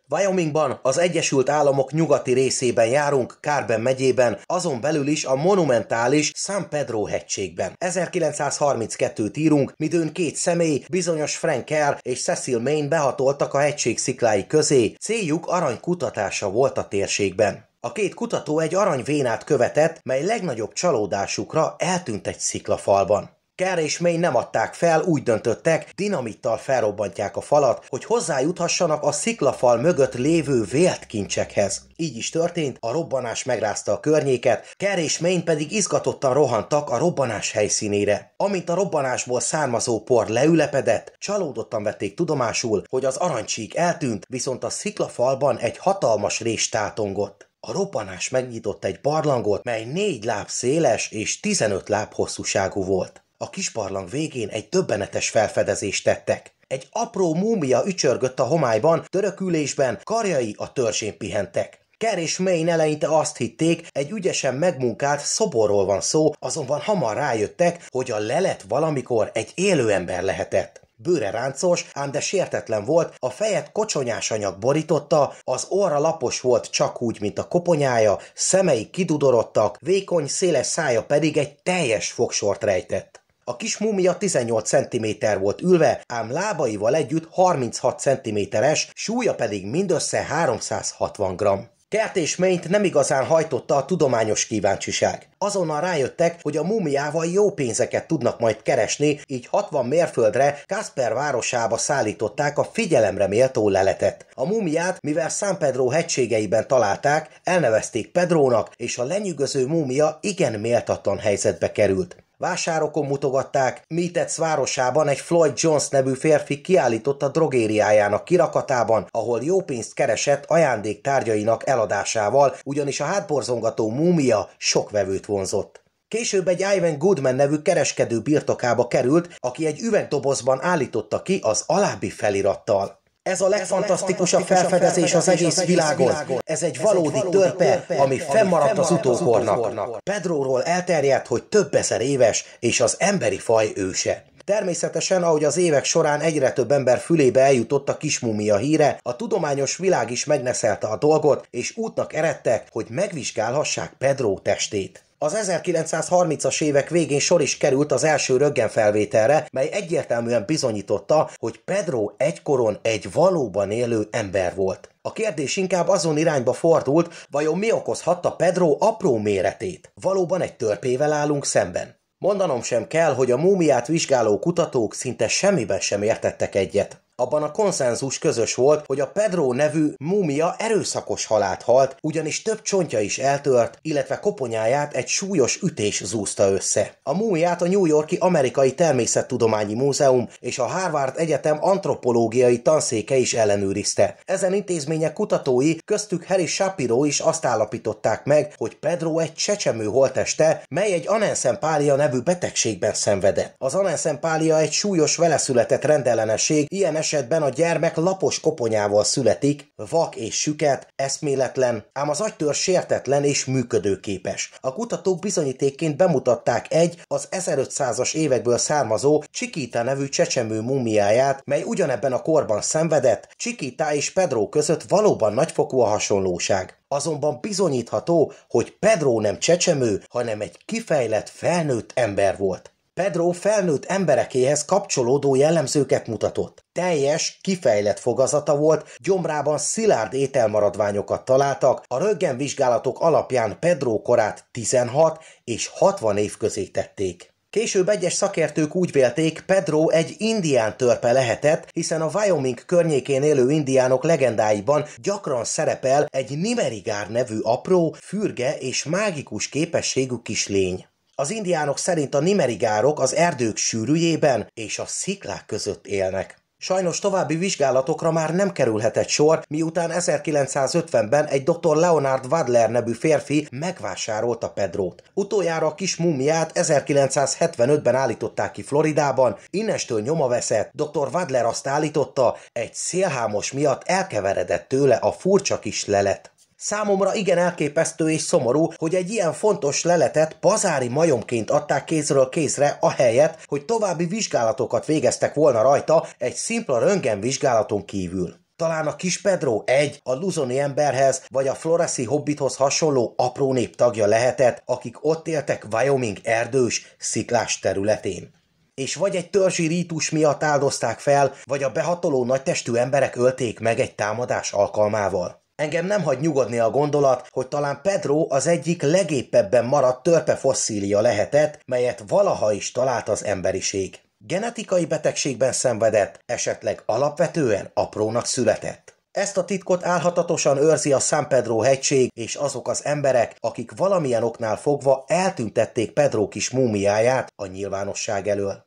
Wyomingban, az Egyesült Államok nyugati részében járunk, Kárben megyében, azon belül is a monumentális San Pedro hegységben. 1932-t írunk, midőn két személy, bizonyos Frank Kerr és Cecil Main behatoltak a hegység sziklái közé. Céljuk arany kutatása volt a térségben. A két kutató egy aranyvénát követett, mely legnagyobb csalódásukra eltűnt egy sziklafalban. Kerr és May nem adták fel, úgy döntöttek, dinamittal felrobbantják a falat, hogy hozzájuthassanak a sziklafal mögött lévő vélt kincsekhez. Így is történt, a robbanás megrázta a környéket, Kerr és May pedig izgatottan rohantak a robbanás helyszínére. Amint a robbanásból származó por leülepedett, csalódottan vették tudomásul, hogy az arancsík eltűnt, viszont a sziklafalban egy hatalmas rés tátongott. A robbanás megnyitott egy barlangot, mely négy láb széles és 15 láb hosszúságú volt. A kisbarlang végén egy döbbenetes felfedezést tettek. Egy apró múmia ücsörgött a homályban, törökülésben, karjai a törzsén pihentek. Ker és Main eleinte azt hitték, egy ügyesen megmunkált szoborról van szó, azonban hamar rájöttek, hogy a lelet valamikor egy élő ember lehetett. Bőre ráncos, ám de sértetlen volt, a fejet kocsonyás anyag borította, az orra lapos volt csak úgy, mint a koponyája, szemei kidudorodtak, vékony, széles szája pedig egy teljes fogsort rejtett. A kis múmia 18 cm volt ülve, ám lábaival együtt 36 cm-es, súlya pedig mindössze 360 g. Kertésményt nem igazán hajtotta a tudományos kíváncsiság. Azonnal rájöttek, hogy a múmiával jó pénzeket tudnak majd keresni, így 60 mérföldre Kasper városába szállították a figyelemre méltó leletet. A múmiát, mivel San Pedro hegységeiben találták, elnevezték Pedrónak, és a lenyűgöző múmia igen méltatlan helyzetbe került. Vásárokon mutogatták, Mitec városában egy Floyd Jones nevű férfi kiállított a drogériájának kirakatában, ahol jó pénzt keresett tárgyainak eladásával, ugyanis a hátborzongató múmia sok vevőt vonzott. Később egy Ivan Goodman nevű kereskedő birtokába került, aki egy üvegdobozban állította ki az alábbi felirattal. Ez a legfantasztikusabb felfedezés az egész világon. Ez egy valódi törpe, ami fennmaradt az utókornak. Pedróról elterjedt, hogy több ezer éves, és az emberi faj őse. Természetesen, ahogy az évek során egyre több ember fülébe eljutott a kismumia híre, a tudományos világ is megneszelte a dolgot, és útnak eredtek, hogy megvizsgálhassák Pedró testét. Az 1930-as évek végén sor is került az első röggenfelvételre, mely egyértelműen bizonyította, hogy Pedro egykoron egy valóban élő ember volt. A kérdés inkább azon irányba fordult, vajon mi okozhatta Pedro apró méretét? Valóban egy törpével állunk szemben. Mondanom sem kell, hogy a múmiát vizsgáló kutatók szinte semmiben sem értettek egyet. Abban a konszenzus közös volt, hogy a Pedro nevű múmia erőszakos halált halt, ugyanis több csontja is eltört, illetve koponyáját egy súlyos ütés zúzta össze. A múmiát a New Yorki Amerikai Természettudományi Múzeum és a Harvard Egyetem antropológiai tanszéke is ellenőrizte. Ezen intézmények kutatói, köztük Harry Shapiro is azt állapították meg, hogy Pedro egy csecsemő holteste, mely egy anenszempália nevű betegségben szenvedett. Az anenszempália egy súlyos veleszületett rendellenesség, ilyen esetben a gyermek lapos koponyával születik, vak és süket, eszméletlen, ám az agytör sértetlen és működőképes. A kutatók bizonyítékként bemutatták egy az 1500-as évekből származó Csikita nevű csecsemő mumiáját, mely ugyanebben a korban szenvedett, Csikita és Pedro között valóban nagyfokú a hasonlóság. Azonban bizonyítható, hogy Pedro nem csecsemő, hanem egy kifejlett felnőtt ember volt. Pedro felnőtt emberekéhez kapcsolódó jellemzőket mutatott. Teljes, kifejlett fogazata volt, gyomrában szilárd ételmaradványokat találtak, a vizsgálatok alapján Pedro korát 16 és 60 év közé tették. Később egyes szakértők úgy vélték, Pedro egy indián törpe lehetett, hiszen a Wyoming környékén élő indiánok legendáiban gyakran szerepel egy Nimerigár nevű apró, fürge és mágikus képességű kislény. Az indiánok szerint a nimerigárok az erdők sűrűjében és a sziklák között élnek. Sajnos további vizsgálatokra már nem kerülhetett sor, miután 1950-ben egy dr. Leonard Wadler nevű férfi megvásárolta Pedrót. Utoljára a kis mumiát 1975-ben állították ki Floridában, innestől nyoma veszett, dr. Wadler azt állította, egy szélhámos miatt elkeveredett tőle a furcsa kis lelet. Számomra igen elképesztő és szomorú, hogy egy ilyen fontos leletet pazári majomként adták kézről kézre, a helyet, hogy további vizsgálatokat végeztek volna rajta egy szimpla röntgen vizsgálaton kívül. Talán a kis Pedro egy, a luzoni emberhez vagy a floreszi hobbithoz hasonló apró nép tagja lehetett, akik ott éltek Wyoming erdős, sziklás területén és vagy egy törzsi rítus miatt áldozták fel, vagy a behatoló nagytestű emberek ölték meg egy támadás alkalmával. Engem nem hagy nyugodni a gondolat, hogy talán Pedro az egyik legépebben maradt törpe fosszília lehetett, melyet valaha is talált az emberiség. Genetikai betegségben szenvedett, esetleg alapvetően aprónak született. Ezt a titkot álhatatosan őrzi a San Pedro hegység és azok az emberek, akik valamilyen oknál fogva eltüntették Pedro kis múmiáját a nyilvánosság elől.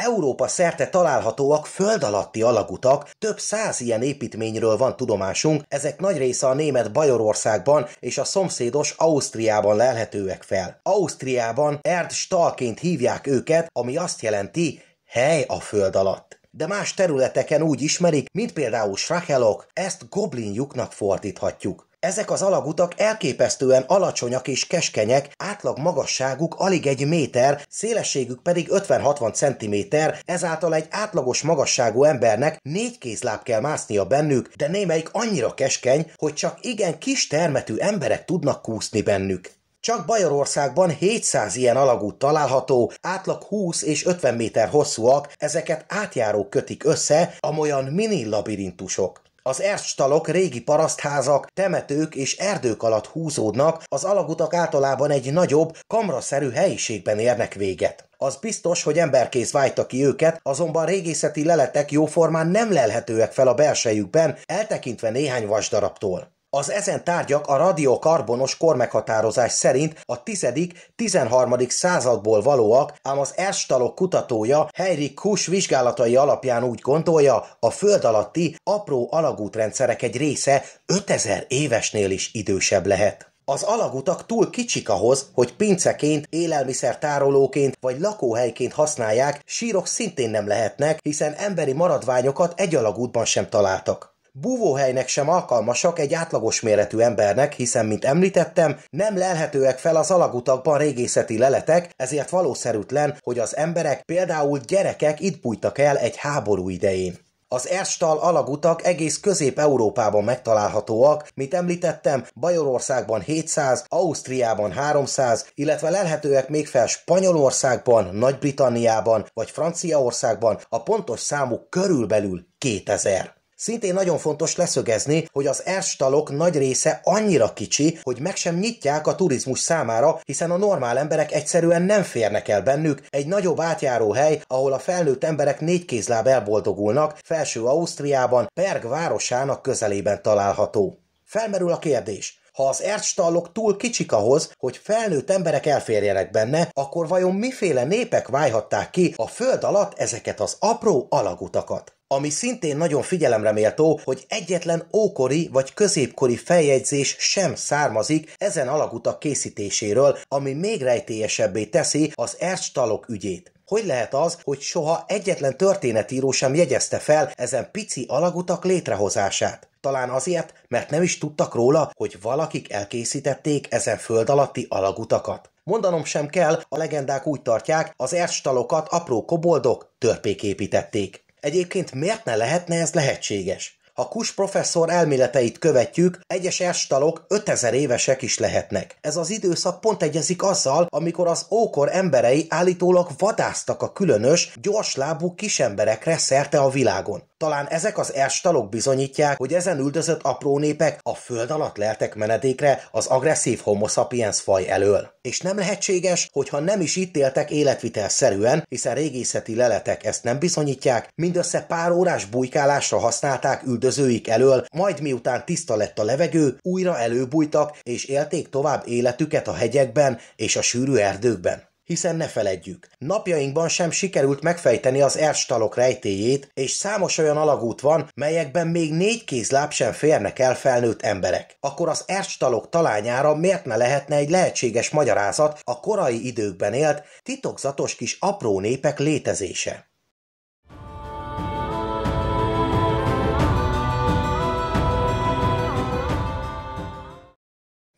Európa szerte találhatóak föld alatti alagutak, több száz ilyen építményről van tudomásunk, ezek nagy része a német Bajorországban és a szomszédos Ausztriában lelhetőek fel. Ausztriában Erdstalként hívják őket, ami azt jelenti hely a föld alatt de más területeken úgy ismerik, mint például Srachelok, ezt goblinjuknak fordíthatjuk. Ezek az alagutak elképesztően alacsonyak és keskenyek, átlag magasságuk alig egy méter, szélességük pedig 50-60 cm, ezáltal egy átlagos magasságú embernek négy kézláb kell másznia bennük, de némelyik annyira keskeny, hogy csak igen kis termetű emberek tudnak kúszni bennük. Csak Bajorországban 700 ilyen alagút található, átlag 20 és 50 méter hosszúak, ezeket átjárók kötik össze, amolyan mini labirintusok. Az erstalok régi parasztházak, temetők és erdők alatt húzódnak, az alagutak általában egy nagyobb, kamraszerű helyiségben érnek véget. Az biztos, hogy emberkész vájta ki őket, azonban régészeti leletek jóformán nem lelhetőek fel a belsejükben, eltekintve néhány vasdarabtól. Az ezen tárgyak a radiokarbonos kormeghatározás szerint a 10.-13. századból valóak, ám az erstalok kutatója Heinrich Kuss vizsgálatai alapján úgy gondolja, a föld alatti apró alagútrendszerek egy része 5000 évesnél is idősebb lehet. Az alagutak túl kicsik ahhoz, hogy pinceként, élelmiszertárolóként vagy lakóhelyként használják, sírok szintén nem lehetnek, hiszen emberi maradványokat egy alagútban sem találtak. Búvóhelynek sem alkalmasak egy átlagos méretű embernek, hiszen, mint említettem, nem lelhetőek fel az alagutakban régészeti leletek, ezért valószerűtlen, hogy az emberek, például gyerekek itt bújtak el egy háború idején. Az erstal alagutak egész Közép-Európában megtalálhatóak, mint említettem, Bajorországban 700, Ausztriában 300, illetve lelhetőek még fel Spanyolországban, Nagy-Britanniában vagy Franciaországban, a pontos számuk körülbelül 2000. Szintén nagyon fontos leszögezni, hogy az erstalok nagy része annyira kicsi, hogy meg sem nyitják a turizmus számára, hiszen a normál emberek egyszerűen nem férnek el bennük. Egy nagyobb átjáró hely, ahol a felnőtt emberek négykézláb elboldogulnak, felső Ausztriában, Berg városának közelében található. Felmerül a kérdés, ha az ercstallok túl kicsik ahhoz, hogy felnőtt emberek elférjenek benne, akkor vajon miféle népek válhatták ki a föld alatt ezeket az apró alagutakat? Ami szintén nagyon figyelemre méltó, hogy egyetlen ókori vagy középkori feljegyzés sem származik ezen alagutak készítéséről, ami még rejtélyesebbé teszi az ercstalok ügyét. Hogy lehet az, hogy soha egyetlen történetíró sem jegyezte fel ezen pici alagutak létrehozását? Talán azért, mert nem is tudtak róla, hogy valakik elkészítették ezen föld alatti alagutakat. Mondanom sem kell, a legendák úgy tartják, az erstalokat apró koboldok törpék építették. Egyébként miért ne lehetne ez lehetséges? Ha Kus professzor elméleteit követjük, egyes erstalok 5000 évesek is lehetnek. Ez az időszak pont egyezik azzal, amikor az ókor emberei állítólag vadáztak a különös, gyorslábú kisemberekre szerte a világon. Talán ezek az estalok bizonyítják, hogy ezen üldözött apró népek a föld alatt leltek menedékre az agresszív homo sapiens faj elől. És nem lehetséges, hogyha nem is itt éltek életvitelszerűen, hiszen régészeti leletek ezt nem bizonyítják, mindössze pár órás bujkálásra használták üldözőik elől, majd miután tiszta lett a levegő, újra előbújtak és élték tovább életüket a hegyekben és a sűrű erdőkben hiszen ne feledjük. Napjainkban sem sikerült megfejteni az erstalok rejtéjét, és számos olyan alagút van, melyekben még négy kézláb sem férnek el felnőtt emberek. Akkor az erstalok talányára miért ne lehetne egy lehetséges magyarázat a korai időkben élt, titokzatos kis apró népek létezése?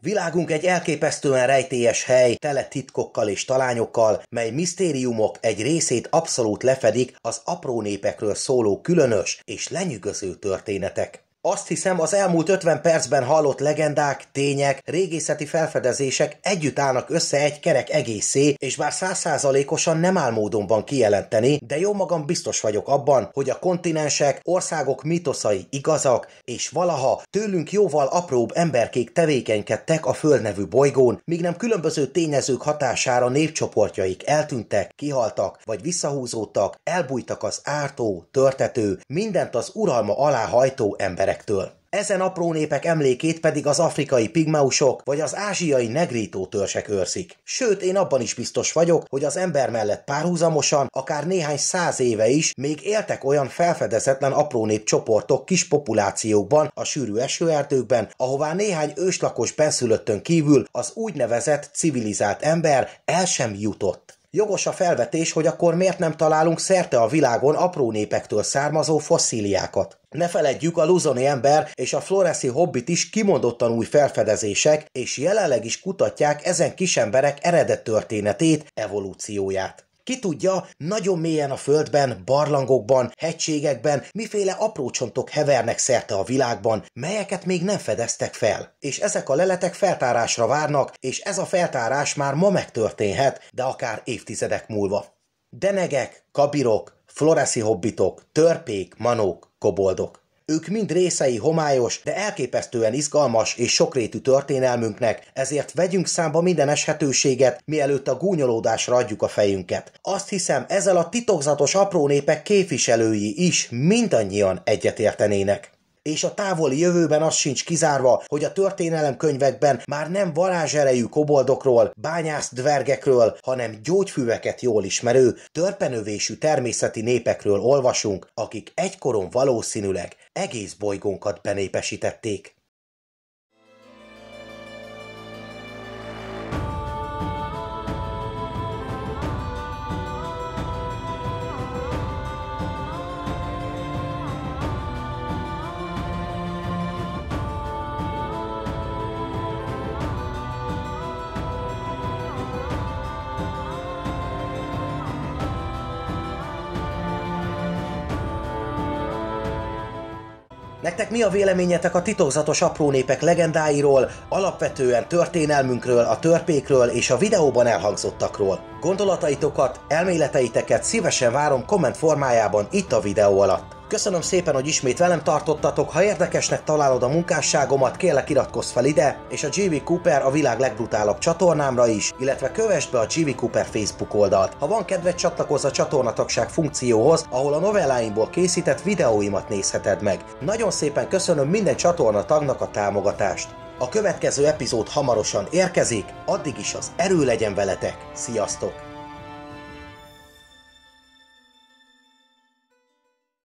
Világunk egy elképesztően rejtélyes hely, tele titkokkal és talányokkal, mely misztériumok egy részét abszolút lefedik az apró népekről szóló különös és lenyűgöző történetek. Azt hiszem, az elmúlt 50 percben hallott legendák, tények, régészeti felfedezések együtt állnak össze egy kerek egészé, és bár százszázalékosan nem áll módonban kijelenteni, de jó magam biztos vagyok abban, hogy a kontinensek, országok mitoszai igazak, és valaha tőlünk jóval apróbb emberkék tevékenykedtek a földnevű bolygón, míg nem különböző tényezők hatására népcsoportjaik eltűntek, kihaltak, vagy visszahúzódtak, elbújtak az ártó, törtető, mindent az uralma alá hajtó emberek emberektől. Ezen apró népek emlékét pedig az afrikai pigmeusok vagy az ázsiai negrító törsek őrzik. Sőt, én abban is biztos vagyok, hogy az ember mellett párhuzamosan, akár néhány száz éve is még éltek olyan felfedezetlen apró népcsoportok kis populációkban, a sűrű esőerdőkben, ahová néhány őslakos benszülöttön kívül az úgynevezett civilizált ember el sem jutott. Jogos a felvetés, hogy akkor miért nem találunk szerte a világon apró népektől származó fosszíliákat. Ne feledjük, a luzoni ember és a floreszi hobbit is kimondottan új felfedezések, és jelenleg is kutatják ezen emberek eredet történetét, evolúcióját. Ki tudja, nagyon mélyen a földben, barlangokban, hegységekben miféle aprócsontok hevernek szerte a világban, melyeket még nem fedeztek fel. És ezek a leletek feltárásra várnak, és ez a feltárás már ma megtörténhet, de akár évtizedek múlva. Denegek, kabirok, floreszi hobbitok, törpék, manók, koboldok. Ők mind részei homályos, de elképesztően izgalmas és sokrétű történelmünknek, ezért vegyünk számba minden eshetőséget, mielőtt a gúnyolódásra adjuk a fejünket. Azt hiszem, ezzel a titokzatos apró népek képviselői is mindannyian egyetértenének és a távoli jövőben az sincs kizárva, hogy a történelem könyvekben már nem varázserejű koboldokról, bányász dvergekről, hanem gyógyfüveket jól ismerő, törpenövésű természeti népekről olvasunk, akik egykoron valószínűleg egész bolygónkat benépesítették. Nektek mi a véleményetek a titokzatos apró népek legendáiról, alapvetően történelmünkről, a törpékről és a videóban elhangzottakról? Gondolataitokat, elméleteiteket szívesen várom komment formájában itt a videó alatt. Köszönöm szépen, hogy ismét velem tartottatok, ha érdekesnek találod a munkásságomat, kérlek iratkozz fel ide, és a GV Cooper a világ legbrutálabb csatornámra is, illetve kövess be a GV Cooper Facebook oldalt. Ha van kedved, csatlakozz a csatornatagság funkcióhoz, ahol a novelláimból készített videóimat nézheted meg. Nagyon szépen köszönöm minden csatornatagnak a támogatást. A következő epizód hamarosan érkezik, addig is az erő legyen veletek. Sziasztok!